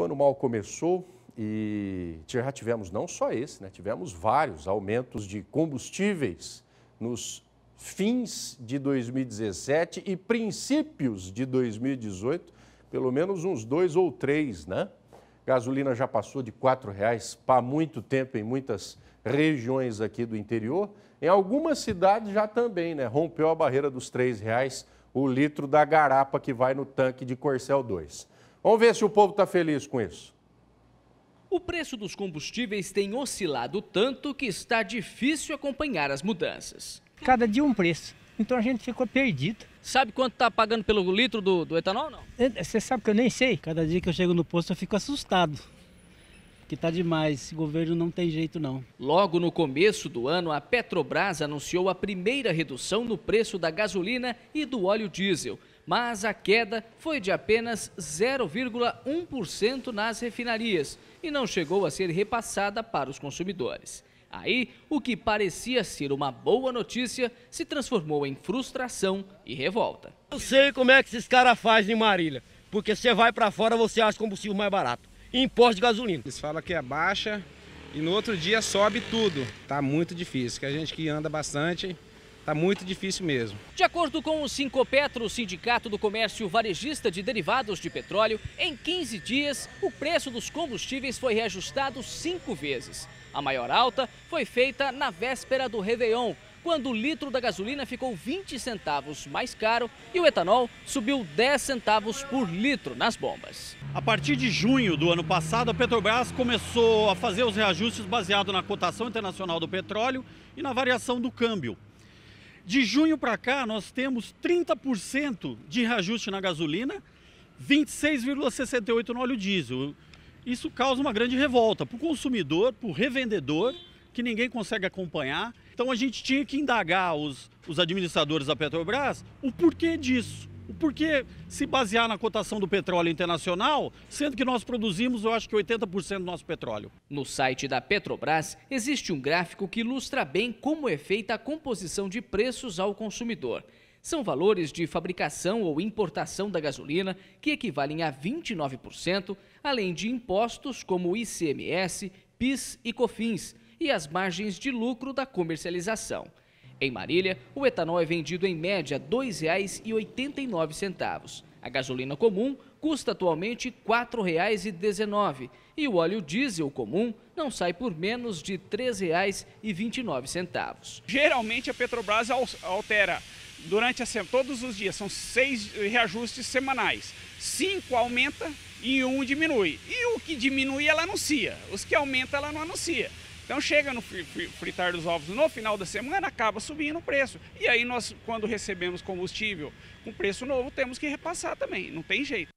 O ano mal começou e já tivemos não só esse, né? tivemos vários aumentos de combustíveis nos fins de 2017 e princípios de 2018, pelo menos uns dois ou três, né? Gasolina já passou de R$ reais para muito tempo em muitas regiões aqui do interior. Em algumas cidades já também, né? Rompeu a barreira dos R$ reais o litro da garapa que vai no tanque de Corcel 2. Vamos ver se o povo está feliz com isso. O preço dos combustíveis tem oscilado tanto que está difícil acompanhar as mudanças. Cada dia um preço. Então a gente ficou perdido. Sabe quanto está pagando pelo litro do, do etanol, não? É, você sabe que eu nem sei. Cada dia que eu chego no posto eu fico assustado que está demais. Esse governo não tem jeito, não. Logo no começo do ano, a Petrobras anunciou a primeira redução no preço da gasolina e do óleo diesel mas a queda foi de apenas 0,1% nas refinarias e não chegou a ser repassada para os consumidores. Aí, o que parecia ser uma boa notícia se transformou em frustração e revolta. Eu sei como é que esses caras fazem em Marília, porque você vai para fora você acha combustível mais barato. E imposto de gasolina. Eles falam que é baixa e no outro dia sobe tudo. Tá muito difícil, que a gente que anda bastante Está muito difícil mesmo. De acordo com o Sincopetro, o Sindicato do Comércio Varejista de Derivados de Petróleo, em 15 dias, o preço dos combustíveis foi reajustado cinco vezes. A maior alta foi feita na véspera do Réveillon, quando o litro da gasolina ficou 20 centavos mais caro e o etanol subiu 10 centavos por litro nas bombas. A partir de junho do ano passado, a Petrobras começou a fazer os reajustes baseado na cotação internacional do petróleo e na variação do câmbio. De junho para cá, nós temos 30% de reajuste na gasolina, 26,68% no óleo diesel. Isso causa uma grande revolta para o consumidor, para o revendedor, que ninguém consegue acompanhar. Então a gente tinha que indagar os, os administradores da Petrobras o porquê disso por que se basear na cotação do petróleo internacional, sendo que nós produzimos, eu acho que 80% do nosso petróleo? No site da Petrobras, existe um gráfico que ilustra bem como é feita a composição de preços ao consumidor. São valores de fabricação ou importação da gasolina que equivalem a 29%, além de impostos como ICMS, PIS e COFINS e as margens de lucro da comercialização. Em Marília, o etanol é vendido em média R$ 2,89. A gasolina comum custa atualmente R$ 4,19 e o óleo diesel comum não sai por menos de R$ 3,29. Geralmente a Petrobras altera durante a semana, todos os dias, são seis reajustes semanais. Cinco aumenta e um diminui. E o que diminui ela anuncia, os que aumenta ela não anuncia. Então chega no fritar dos ovos no final da semana, acaba subindo o preço. E aí nós, quando recebemos combustível com preço novo, temos que repassar também, não tem jeito.